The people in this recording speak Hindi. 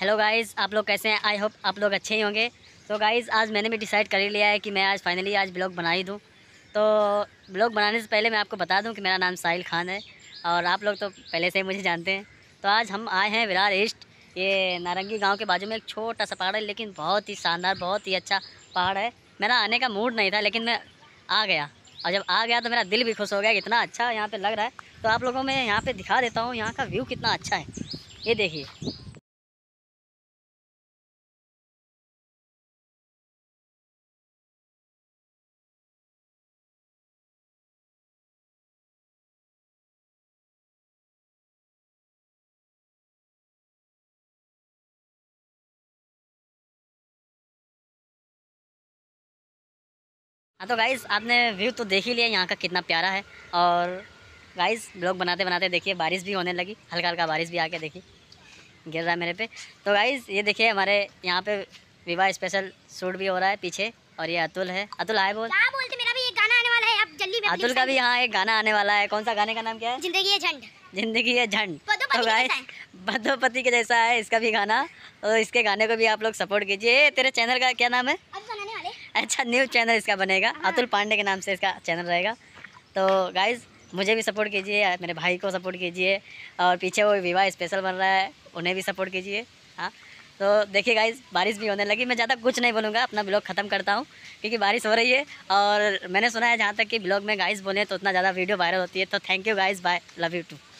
हेलो गाइस आप लोग कैसे हैं आई होप आप लोग अच्छे ही होंगे तो गाइस आज मैंने भी डिसाइड कर ही लिया है कि मैं आज फाइनली आज ब्लॉग बना ही दूँ तो ब्लॉग बनाने से पहले मैं आपको बता दूँ कि मेरा नाम साहिल खान है और आप लोग तो पहले से ही मुझे जानते हैं तो आज हम आए हैं विरार ईस्ट ये नारंगी गाँव के बाजू में एक छोटा सा पहाड़ है लेकिन बहुत ही शानदार बहुत ही अच्छा पहाड़ है मेरा आने का मूड नहीं था लेकिन मैं आ गया और जब आ गया तो मेरा दिल भी खुश हो गया इतना अच्छा यहाँ पे लग रहा है तो आप लोगों में यहाँ पे दिखा देता हूँ यहाँ का व्यू कितना अच्छा है ये देखिए हाँ तो गाइज़ आपने व्यू तो देख ही लिया यहाँ का कितना प्यारा है और गाइज़ ब्लॉग बनाते बनाते देखिए बारिश भी होने लगी हल्का हल्का बारिश भी आके देखी गिर रहा है मेरे पे तो गाइज़ ये देखिए हमारे यहाँ पे विवाह स्पेशल शूट भी हो रहा है पीछे और ये अतुल है अतुल आए बोल बोलते मेरा भी एक गाना आने वाला है अब जल्दी में अतुल का भी यहाँ एक गाना आने वाला है कौन सा गाने का नाम क्या है जिंदगी है झंड जिंदगी है झंड तो गाइज बदोपति के जैसा है इसका भी गाना तो इसके गाने को भी आप लोग सपोर्ट कीजिए तेरे चैनल का क्या नाम है अच्छा न्यू चैनल इसका बनेगा हाँ। अतुल पांडे के नाम से इसका चैनल रहेगा तो गाइज़ मुझे भी सपोर्ट कीजिए मेरे भाई को सपोर्ट कीजिए और पीछे वो विवाह स्पेशल बन रहा है उन्हें भी सपोर्ट कीजिए हाँ तो देखिए गाइज बारिश भी होने लगी मैं ज़्यादा कुछ नहीं बोलूँगा अपना ब्लॉग ख़त्म करता हूँ क्योंकि बारिश हो रही है और मैंने सुना है जहाँ तक कि ब्लॉग में गाइज़ बोले तो उतना ज़्यादा वीडियो वायरल होती है तो thank you guys bye love you to